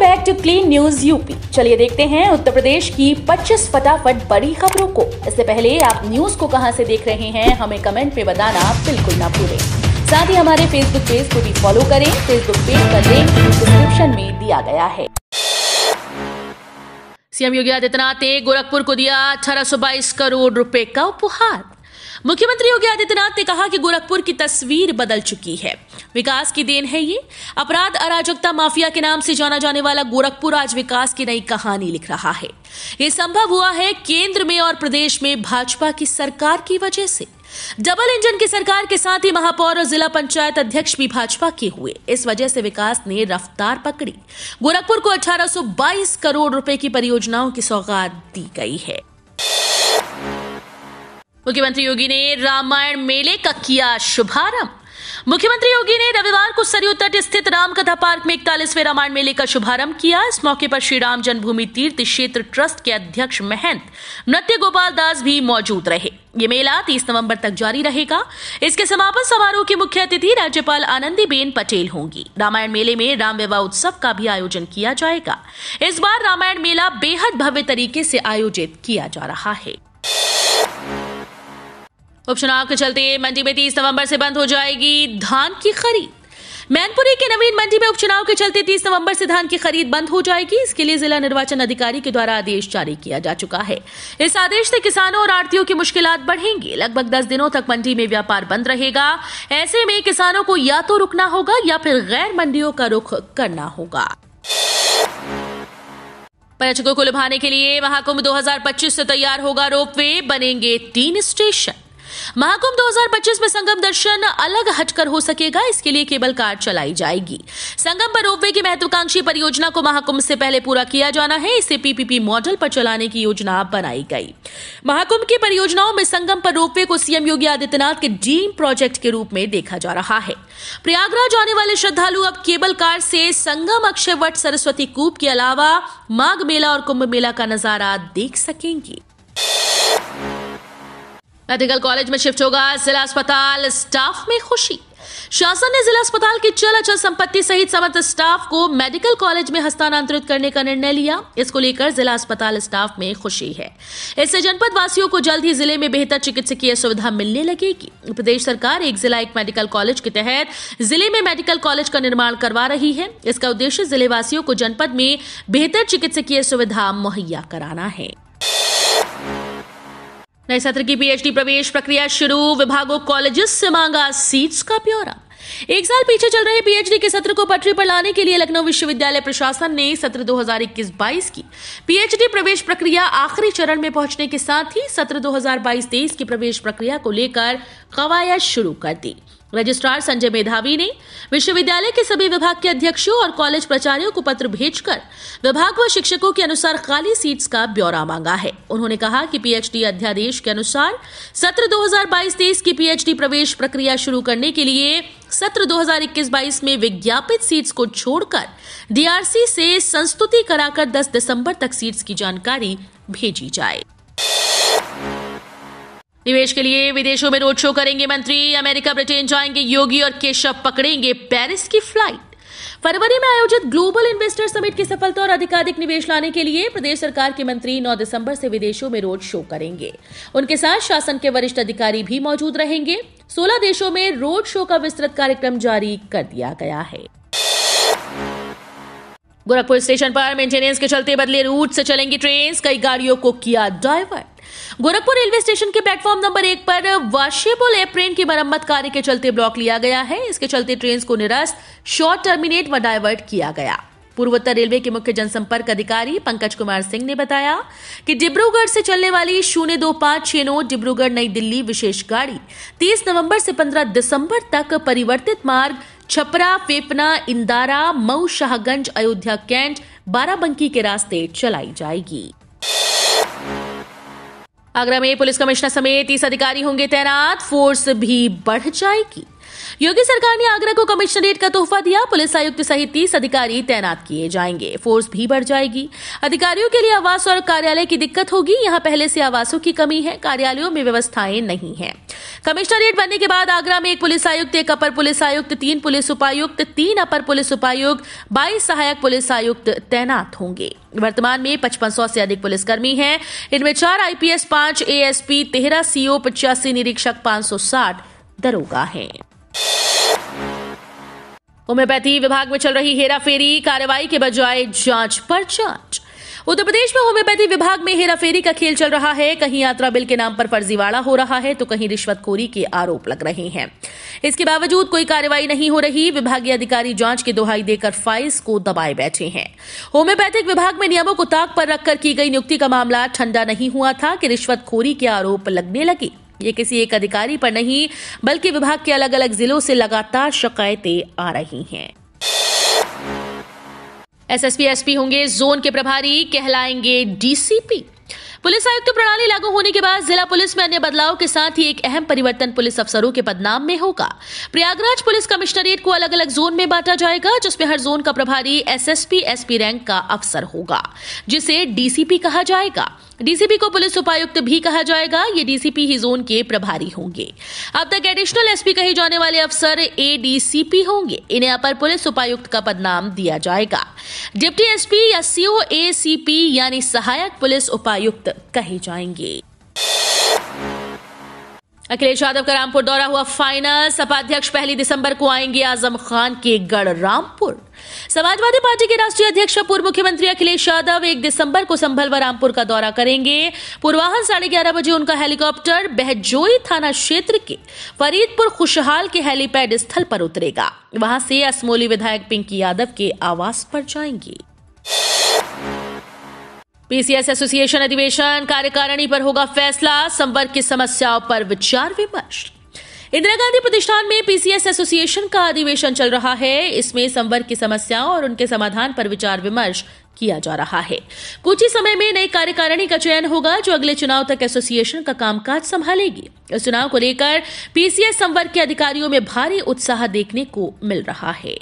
back to clean news UP चलिए देखते हैं उत्तर प्रदेश की 25 फटाफट बड़ी खबरों को इससे पहले आप न्यूज को कहां से देख रहे हैं हमें कमेंट में बताना बिल्कुल ना भूलें साथ ही हमारे फेसबुक पेज को भी फॉलो करें फेसबुक पेज का लिंक डिस्क्रिप्शन में दिया गया है सीएम योगी आदित्यनाथ ने गोरखपुर को दिया अठारह करोड़ रुपए का उपहार मुख्यमंत्री योगी आदित्यनाथ ने कहा कि गोरखपुर की तस्वीर बदल चुकी है विकास की देन है ये अपराध अराजकता माफिया के नाम से जाना जाने वाला गोरखपुर आज विकास की नई कहानी लिख रहा है ये संभव हुआ है केंद्र में और प्रदेश में भाजपा की सरकार की वजह से डबल इंजन की सरकार के साथ ही महापौर और जिला पंचायत अध्यक्ष भी भाजपा के हुए इस वजह से विकास ने रफ्तार पकड़ी गोरखपुर को 1822 करोड़ रुपए की परियोजनाओं की सौगात दी गई है मुख्यमंत्री योगी ने रामायण मेले का किया शुभारंभ मुख्यमंत्री योगी ने रविवार को सरयू तट स्थित रामकथा पार्क में इकतालीसवें रामायण मेले का शुभारंभ किया इस मौके पर श्री राम जन्मभूमि तीर्थ क्षेत्र ट्रस्ट के अध्यक्ष महंत नृत्य गोपाल दास भी मौजूद रहे ये मेला 30 नवंबर तक जारी रहेगा इसके समापन समारोह की मुख्य अतिथि राज्यपाल आनंदीबेन पटेल होंगी रामायण मेले में राम विवाह उत्सव का भी आयोजन किया जाएगा इस बार रामायण मेला बेहद भव्य तरीके से आयोजित किया जा रहा है उपचुनाव के चलते मंडी में तीस नवंबर से बंद हो जाएगी धान की खरीद मैनपुरी के नवीन मंडी में उपचुनाव के चलते 30 नवंबर से धान की खरीद बंद हो जाएगी इसके लिए जिला निर्वाचन अधिकारी के द्वारा आदेश जारी किया जा चुका है इस आदेश से किसानों और आरतियों की मुश्किल बढ़ेंगी लगभग दस दिनों तक मंडी में व्यापार बंद रहेगा ऐसे में किसानों को या तो रुकना होगा या फिर गैर मंडियों का रुख करना होगा पर्यटकों को लुभाने के लिए महाकुंभ 2025 से तैयार होगा वे बनेंगे तीन स्टेशन महाकुंभ 2025 में संगम दर्शन अलग हटकर हो सकेगा इसके लिए केबल कार चलाई जाएगी संगम पर रोपवे की महत्वाकांक्षी परियोजना को महाकुंभ से पहले पूरा किया जाना है इसे पीपीपी मॉडल पर चलाने की योजना बनाई गई महाकुंभ की परियोजनाओं में संगम पर रोपवे को सीएम योगी आदित्यनाथ के ड्रीम प्रोजेक्ट के रूप में देखा जा रहा है प्रयागराज आने वाले श्रद्धालु अब केबल कार से संगम अक्षयवट सरस्वती कूप के अलावा माघ मेला और कुंभ मेला का नजारा देख सकेंगे मेडिकल कॉलेज में शिफ्ट होगा जिला अस्पताल स्टाफ में खुशी शासन ने जिला अस्पताल की चल अचल संपत्ति सहित समस्त स्टाफ को मेडिकल कॉलेज में हस्तांतरित करने का निर्णय लिया इसको लेकर जिला अस्पताल स्टाफ में खुशी है इससे जनपद वासियों को जल्द ही जिले में बेहतर चिकित्सकीय सुविधा मिलने लगेगी प्रदेश सरकार एक जिला एक मेडिकल कॉलेज के तहत जिले में मेडिकल कॉलेज का निर्माण करवा रही है इसका उद्देश्य जिले वासियों को जनपद में बेहतर चिकित्सकीय सुविधा मुहैया कराना है नए सत्र की पीएचडी प्रवेश प्रक्रिया शुरू विभागों कॉलेजेस से मांगा सीट्स का ब्यौरा एक साल पीछे चल रहे पीएचडी के सत्र को पटरी पर लाने के लिए लखनऊ विश्वविद्यालय प्रशासन ने सत्र 2021-22 की पीएचडी प्रवेश प्रक्रिया आखिरी चरण में पहुंचने के साथ ही सत्र 2022-23 की प्रवेश प्रक्रिया को लेकर कवायद शुरू कर दी रजिस्ट्रार संजय मेधावी ने विश्वविद्यालय के सभी विभाग के अध्यक्षों और कॉलेज प्राचार्यों को पत्र भेजकर विभाग व शिक्षकों के अनुसार खाली सीट्स का ब्यौरा मांगा है उन्होंने कहा कि पीएचडी अध्यादेश के अनुसार सत्र 2022-23 की पीएचडी प्रवेश प्रक्रिया शुरू करने के लिए सत्र 2021-22 में विज्ञापित सीट्स को छोड़कर डीआरसी से संस्तुति कराकर 10 दिसंबर तक सीट्स की जानकारी भेजी जाए निवेश के लिए विदेशों में रोड शो करेंगे मंत्री अमेरिका ब्रिटेन जाएंगे योगी और केशव पकड़ेंगे पेरिस की फ्लाइट फरवरी में आयोजित ग्लोबल इन्वेस्टर समिट की सफलता और अधिकाधिक निवेश लाने के लिए प्रदेश सरकार के मंत्री 9 दिसंबर से विदेशों में रोड शो करेंगे उनके साथ शासन के वरिष्ठ अधिकारी भी मौजूद रहेंगे 16 देशों में रोड शो का विस्तृत कार्यक्रम जारी कर दिया गया है गोरखपुर स्टेशन पर मेंटेनेंस के चलते बदले रूट से चलेंगी ट्रेन कई गाड़ियों को किया डाइवर्ट गोरखपुर रेलवे स्टेशन के प्लेटफॉर्म नंबर एक पर एयर ट्रेन की मरम्मत कार्य के चलते ब्लॉक लिया गया है इसके चलते ट्रेन को निरस्त शॉर्ट टर्मिनेट व डायवर्ट किया गया पूर्वोत्तर रेलवे के मुख्य जनसंपर्क अधिकारी पंकज कुमार सिंह ने बताया कि डिब्रूगढ़ से चलने वाली शून्य दो पांच छह नौ डिब्रूगढ़ नई दिल्ली विशेष गाड़ी तीस नवंबर से पंद्रह दिसंबर तक परिवर्तित मार्ग छपरा पेपना इंदारा मऊ शाहगंज अयोध्या कैंट बाराबंकी के रास्ते चलाई जाएगी आगरा में पुलिस कमिश्नर समेत तीस अधिकारी होंगे तैनात फोर्स भी बढ़ जाएगी योगी सरकार ने आगरा को कमिश्नरेट का तोहफा दिया पुलिस आयुक्त सहित तीस अधिकारी तैनात किए जाएंगे फोर्स भी बढ़ जाएगी अधिकारियों के लिए आवास और कार्यालय की दिक्कत होगी यहाँ पहले से आवासों की कमी है कार्यालयों में व्यवस्थाएं नहीं है कमिश्नरेट बनने के बाद आगरा में एक पुलिस आयुक्त एक अपर पुलिस आयुक्त तीन पुलिस उपायुक्त तीन अपर पुलिस उपायुक्त बाईस सहायक पुलिस आयुक्त तैनात होंगे वर्तमान में पचपन से अधिक पुलिसकर्मी हैं इनमें चार आईपीएस पांच एएसपी तेरह सीओ पचासी निरीक्षक 560 दरोगा हैं होम्योपैथी विभाग में चल रही हेराफेरी कार्रवाई के बजाय जांच पर जांच उत्तर प्रदेश में होम्योपैथी विभाग में हेराफेरी का खेल चल रहा है कहीं यात्रा बिल के नाम पर फर्जीवाड़ा हो रहा है तो कहीं रिश्वतखोरी के आरोप लग रहे हैं इसके बावजूद कोई कार्रवाई नहीं हो रही विभागीय अधिकारी जांच की दुहाई देकर फाइल्स को दबाए बैठे हैं होम्योपैथिक विभाग में नियमों को ताक पर रखकर की गई नियुक्ति का मामला ठंडा नहीं हुआ था कि रिश्वतखोरी के आरोप लगने लगे ये किसी एक अधिकारी पर नहीं बल्कि विभाग के अलग अलग जिलों से लगातार शिकायतें आ रही हैं एसएसपी एसपी होंगे जोन के प्रभारी कहलाएंगे डीसीपी पुलिस आयुक्त प्रणाली लागू होने के बाद जिला पुलिस में अन्य बदलाव के साथ ही एक अहम परिवर्तन पुलिस अफसरों के पदनाम में होगा प्रयागराज पुलिस कमिश्नरेट को अलग अलग जोन में बांटा जाएगा जिसमें हर जोन का प्रभारी एसएसपी एसपी रैंक का अफसर होगा जिसे डीसीपी कहा जाएगा डीसीपी को पुलिस उपायुक्त भी कहा जाएगा ये डीसीपी ही जोन के प्रभारी होंगे अब तक एडिशनल एसपी कहे जाने वाले अफसर एडीसीपी होंगे इन्हें अपर पुलिस उपायुक्त का पदनाम दिया जाएगा डिप्टी एसपी या सीओ एसीपी यानी सहायक पुलिस उपायुक्त कहे जाएंगे अखिलेश यादव का रामपुर दौरा हुआ फाइनल सपा अध्यक्ष पहली दिसंबर को आएंगे आजम खान के गढ़ रामपुर समाजवादी पार्टी के राष्ट्रीय अध्यक्ष और पूर्व मुख्यमंत्री अखिलेश यादव एक दिसंबर को संभल व रामपुर का दौरा करेंगे पूर्वाहन साढ़े ग्यारह बजे उनका हेलीकॉप्टर बहजोई थाना क्षेत्र के फरीदपुर खुशहाल के हेलीपैड स्थल पर उतरेगा वहां से असमोली विधायक पिंकी यादव के आवास पर जाएंगे पीसीएस एसोसिएशन अधिवेशन कार्यकारिणी पर होगा फैसला संवर्ग की समस्याओं पर विचार विमर्श इंदिरा गांधी प्रतिष्ठान में पीसीएस एसोसिएशन का अधिवेशन चल रहा है इसमें संवर्ग की समस्याओं और उनके समाधान पर विचार विमर्श किया जा रहा है कुछ ही समय में नई कार्यकारिणी का चयन होगा जो अगले चुनाव तक एसोसिएशन का कामकाज संभालेगी इस चुनाव को लेकर पीसीएस संवर्ग के अधिकारियों में भारी उत्साह देखने को मिल रहा है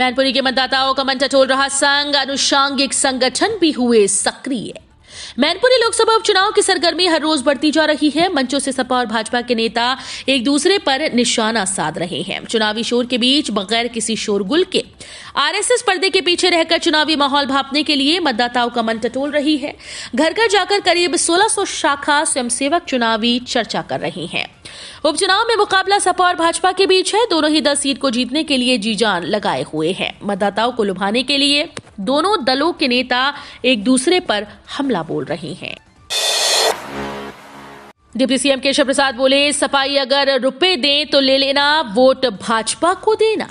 मैनपुरी के मतदाताओं का मन टटोल रहा संघ अनुषांगिक संगठन भी हुए सक्रिय मैनपुरी लोकसभा उपचुनाव की सरगर्मी हर रोज बढ़ती जा रही है मंचों से सपा और भाजपा के नेता एक दूसरे पर निशाना साध रहे हैं चुनावी शोर के बीच बगैर किसी शोरगुल के आरएसएस पर्दे के पीछे रहकर चुनावी माहौल भापने के लिए मतदाताओं का मन टटोल रही है घर घर जाकर करीब 1600 शाखा स्वयंसेवक चुनावी चर्चा कर रही हैं उपचुनाव में मुकाबला सपा और भाजपा के बीच है दोनों ही दस सीट को जीतने के लिए जी जान लगाए हुए हैं मतदाताओं को लुभाने के लिए दोनों दलों के नेता एक दूसरे पर हमला बोल रहे हैं डिप्टी सीएम केशव प्रसाद बोले सपाई अगर रुपए दें तो ले लेना वोट भाजपा को देना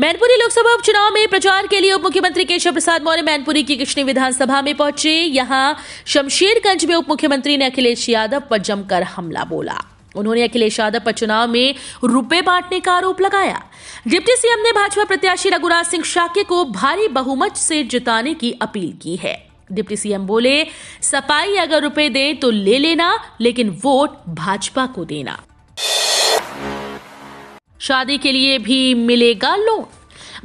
मैनपुरी लोकसभा उपचुनाव में प्रचार के लिए उप मुख्यमंत्री केशव प्रसाद मौर्य मैनपुरी की कृष्णी विधानसभा में पहुंचे यहां शमशेरगंज में उप मुख्यमंत्री ने अखिलेश यादव पर जमकर हमला बोला उन्होंने अखिलेश यादव पर चुनाव में रुपए बांटने का आरोप लगाया डिप्टी सीएम ने भाजपा प्रत्याशी रघुराज सिंह शाक्य को भारी बहुमत से जिताने की अपील की है डिप्टी सीएम बोले सपाई अगर रुपए दे तो ले लेना लेकिन वोट भाजपा को देना शादी के लिए भी मिलेगा लोन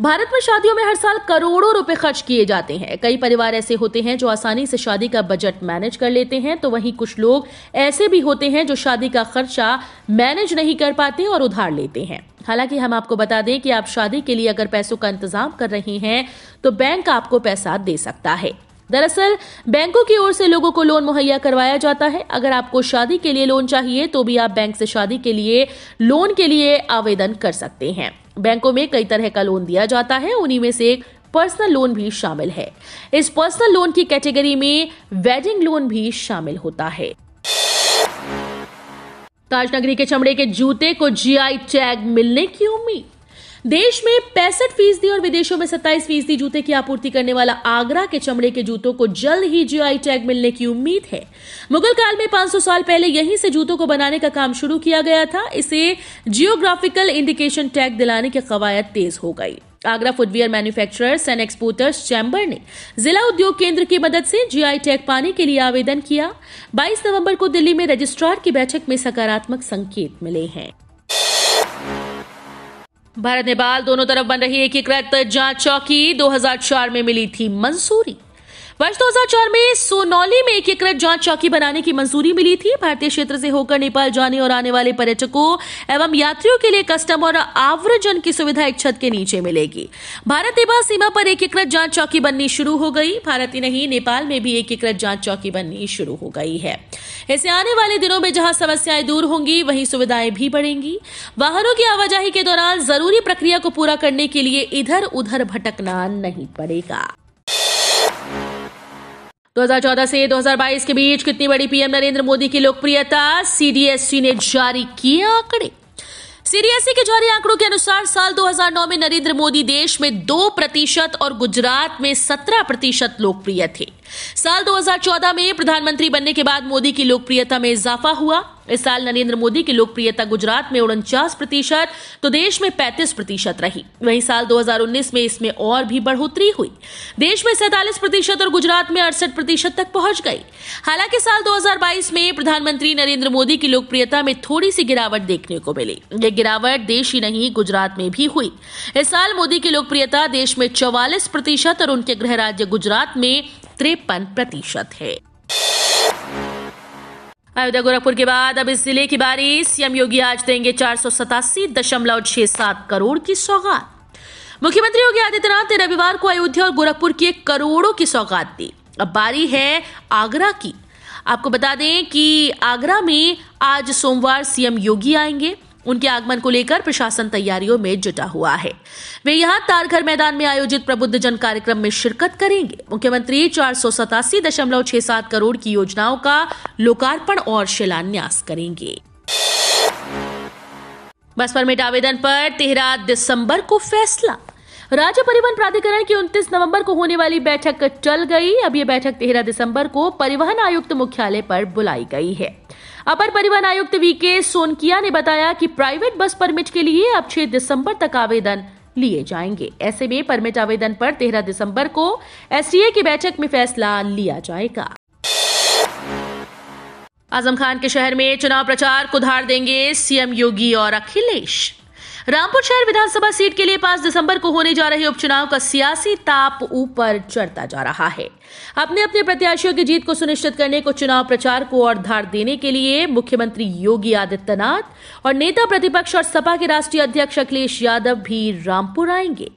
भारत में शादियों में हर साल करोड़ों रुपए खर्च किए जाते हैं कई परिवार ऐसे होते हैं जो आसानी से शादी का बजट मैनेज कर लेते हैं तो वहीं कुछ लोग ऐसे भी होते हैं जो शादी का खर्चा मैनेज नहीं कर पाते और उधार लेते हैं हालांकि हम आपको बता दें कि आप शादी के लिए अगर पैसों का इंतजाम कर रहे हैं तो बैंक आपको पैसा दे सकता है दरअसल बैंकों की ओर से लोगों को लोन मुहैया करवाया जाता है अगर आपको शादी के लिए लोन चाहिए तो भी आप बैंक से शादी के लिए लोन के लिए आवेदन कर सकते हैं बैंकों में कई तरह का लोन दिया जाता है उन्हीं में से एक पर्सनल लोन भी शामिल है इस पर्सनल लोन की कैटेगरी में वेडिंग लोन भी शामिल होता है ताजनगरी के चमड़े के जूते को जीआई टैग मिलने की उम्मीद देश में पैंसठ फीसदी और विदेशों में सत्ताईस फीसदी जूते की आपूर्ति करने वाला आगरा के चमड़े के जूतों को जल्द ही जीआई टैग मिलने की उम्मीद है मुगल काल में 500 साल पहले यहीं से जूतों को बनाने का काम शुरू किया गया था इसे जियोग्राफिकल इंडिकेशन टैग दिलाने की कवायद तेज हो गई Agra footwear manufacturers and exporters chamber ने जिला उद्योग केंद्र की मदद से जीआई टैग पाने के लिए आवेदन किया 22 नवंबर को दिल्ली में रजिस्ट्रार की बैठक में सकारात्मक संकेत मिले हैं भारत नेपाल दोनों तरफ बन रही एकीकृत जांच चौकी 2004 में मिली थी मंजूरी वर्ष 2004 में सोनौली में एकीकृत जांच चौकी बनाने की मंजूरी मिली थी भारतीय क्षेत्र से होकर नेपाल जाने और आने वाले पर्यटकों एवं यात्रियों के लिए कस्टम और आवरजन की सुविधा एक छत के नीचे मिलेगी भारत नेपाल सीमा पर एकीकृत जांच चौकी बननी शुरू हो गई भारत ही नहीं नेपाल में भी एकीकृत जांच चौकी बननी शुरू हो गई है ऐसे आने वाले दिनों में जहां समस्याएं दूर होंगी वहीं सुविधाएं भी बढ़ेंगी वाहनों की आवाजाही के दौरान जरूरी प्रक्रिया को पूरा करने के लिए इधर उधर भटकना नहीं पड़ेगा 2014 से 2022 के बीच कितनी बड़ी पीएम नरेंद्र मोदी की लोकप्रियता सीडीएससी e ने जारी किए आंकड़े सीडीएससी e के जारी आंकड़ों के अनुसार साल 2009 में नरेंद्र मोदी देश में दो प्रतिशत और गुजरात में सत्रह प्रतिशत लोकप्रिय थे साल 2014 में प्रधानमंत्री बनने के बाद मोदी की लोकप्रियता में इजाफा हुआ इस साल नरेंद्र मोदी की लोकप्रियता गुजरात में उनचास प्रतिशत तो देश में 35 प्रतिशत रही वहीं साल 2019 में इसमें और भी बढ़ोतरी हुई देश में सैतालीस प्रतिशत और गुजरात में अड़सठ प्रतिशत तक पहुंच गई हालांकि साल 2022 में प्रधानमंत्री नरेंद्र मोदी की लोकप्रियता में थोड़ी सी गिरावट देखने को मिली ये गिरावट देश ही नहीं गुजरात में भी हुई इस साल मोदी की लोकप्रियता देश में चौवालीस प्रतिशत और उनके गृह राज्य गुजरात में तिरपन प्रतिशत है अयोध्या गोरखपुर के बाद अब इस जिले की बारी सीएम योगी आज देंगे चार सौ सतासी दशमलव छह सात करोड़ की सौगात मुख्यमंत्री योगी आदित्यनाथ ने रविवार को अयोध्या और गोरखपुर की करोड़ों की सौगात दी अब बारी है आगरा की आपको बता दें कि आगरा में आज सोमवार सीएम योगी आएंगे उनके आगमन को लेकर प्रशासन तैयारियों में जुटा हुआ है वे यहाँ तारघर मैदान में आयोजित प्रबुद्ध जन कार्यक्रम में शिरकत करेंगे मुख्यमंत्री चार करोड़ की योजनाओं का लोकार्पण और शिलान्यास करेंगे बस परमिट आवेदन पर तेरह दिसंबर को फैसला राज्य परिवहन प्राधिकरण की 29 नवंबर को होने वाली बैठक चल गई अब ये बैठक 13 दिसंबर को परिवहन आयुक्त मुख्यालय पर बुलाई गई है अपर परिवहन आयुक्त वी के सोनकिया ने बताया कि प्राइवेट बस परमिट के लिए अब 6 दिसंबर तक आवेदन लिए जाएंगे ऐसे में परमिट आवेदन पर 13 दिसंबर को एस की बैठक में फैसला लिया जाएगा आजम खान के शहर में चुनाव प्रचार को धार देंगे सीएम योगी और अखिलेश रामपुर शहर विधानसभा सीट के लिए 5 दिसंबर को होने जा रहे उपचुनाव का सियासी ताप ऊपर चढ़ता जा रहा है अपने अपने प्रत्याशियों की जीत को सुनिश्चित करने को चुनाव प्रचार को और धार देने के लिए मुख्यमंत्री योगी आदित्यनाथ और नेता प्रतिपक्ष और सपा के राष्ट्रीय अध्यक्ष अखिलेश यादव भी रामपुर आएंगे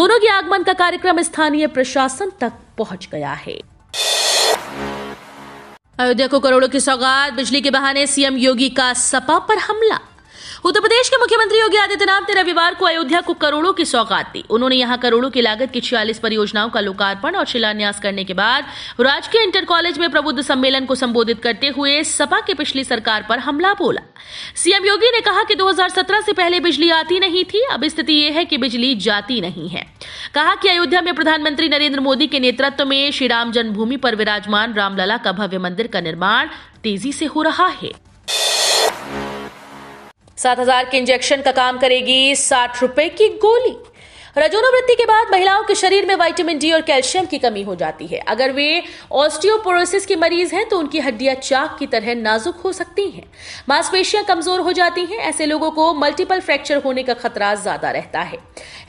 दोनों के आगमन का कार्यक्रम स्थानीय प्रशासन तक पहुंच गया है अयोध्या को करोड़ों की सौगात बिजली के बहाने सीएम योगी का सपा पर हमला उत्तर प्रदेश के मुख्यमंत्री योगी आदित्यनाथ ने रविवार को अयोध्या को करोड़ों की सौगात दी उन्होंने यहाँ करोड़ों की लागत की छियालीस परियोजनाओं का लोकार्पण और शिलान्यास करने के बाद राजकीय इंटर कॉलेज में प्रबुद्ध सम्मेलन को संबोधित करते हुए सपा की पिछली सरकार पर हमला बोला सीएम योगी ने कहा कि 2017 से पहले बिजली आती नहीं थी अब स्थिति यह है कि बिजली जाती नहीं है कहा कि अयोध्या में प्रधानमंत्री नरेंद्र मोदी के नेतृत्व में श्री राम जन्मभूमि पर विराजमान रामलला का भव्य मंदिर का निर्माण तेजी से हो रहा है सात हजार के इंजेक्शन का काम करेगी साठ रुपए की गोली रजोनोवृत्ति के बाद महिलाओं के शरीर में विटामिन डी और कैल्शियम की कमी हो जाती है अगर वे ऑस्टियोपोरोसिस के मरीज हैं तो उनकी हड्डियां चाक की तरह नाजुक हो सकती हैं मांसपेशियां कमजोर हो जाती हैं ऐसे लोगों को मल्टीपल फ्रैक्चर होने का खतरा ज्यादा रहता है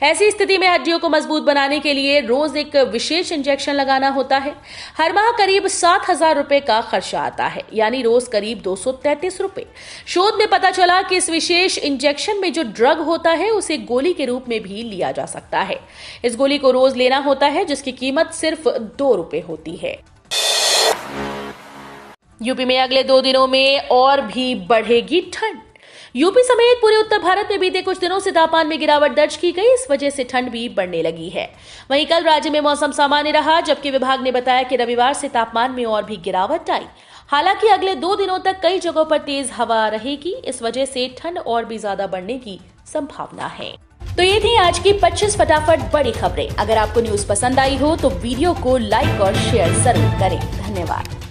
ऐसी स्थिति में हड्डियों को मजबूत बनाने के लिए रोज एक विशेष इंजेक्शन लगाना होता है हर माह करीब सात हजार रुपए का खर्चा आता है यानी रोज करीब दो सौ तैतीस रुपए शोध में पता चला कि इस विशेष इंजेक्शन में जो ड्रग होता है उसे गोली के रूप में भी लिया जा सकता है इस गोली को रोज लेना होता है जिसकी कीमत सिर्फ दो रुपए होती है यूपी में अगले दो दिनों में और भी बढ़ेगी ठंड यूपी समेत पूरे उत्तर भारत में बीते कुछ दिनों से तापमान में गिरावट दर्ज की गई इस वजह से ठंड भी बढ़ने लगी है वहीं कल राज्य में मौसम सामान्य रहा जबकि विभाग ने बताया कि रविवार से तापमान में और भी गिरावट आई हालांकि अगले दो दिनों तक कई जगहों पर तेज हवा रहेगी इस वजह से ठंड और भी ज्यादा बढ़ने की संभावना है तो ये थी आज की 25 फटाफट बड़ी खबरें अगर आपको न्यूज पसंद आई हो तो वीडियो को लाइक और शेयर जरूर करें धन्यवाद